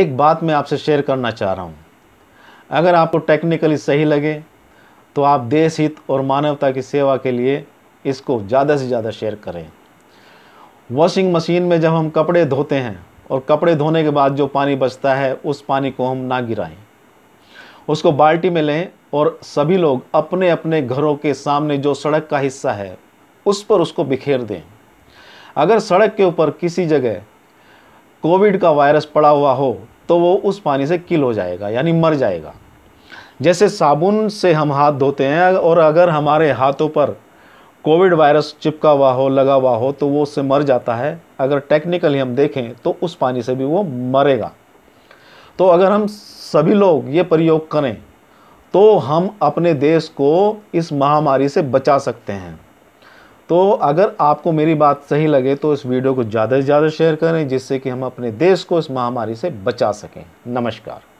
एक बात मैं आपसे शेयर करना चाह रहा हूँ अगर आपको टेक्निकली सही लगे तो आप देश हित और मानवता की सेवा के लिए इसको ज़्यादा से ज़्यादा शेयर करें वॉशिंग मशीन में जब हम कपड़े धोते हैं और कपड़े धोने के बाद जो पानी बचता है उस पानी को हम ना गिराएं उसको बाल्टी में लें और सभी लोग अपने अपने घरों के सामने जो सड़क का हिस्सा है उस पर उसको बिखेर दें अगर सड़क के ऊपर किसी जगह कोविड का वायरस पड़ा हुआ हो तो वो उस पानी से किल हो जाएगा यानी मर जाएगा जैसे साबुन से हम हाथ धोते हैं और अगर हमारे हाथों पर कोविड वायरस चिपका हुआ हो लगा हुआ हो तो वो उससे मर जाता है अगर टेक्निकली हम देखें तो उस पानी से भी वो मरेगा तो अगर हम सभी लोग ये प्रयोग करें तो हम अपने देश को इस महामारी से बचा सकते हैं तो अगर आपको मेरी बात सही लगे तो इस वीडियो को ज़्यादा से ज़्यादा शेयर करें जिससे कि हम अपने देश को इस महामारी से बचा सकें नमस्कार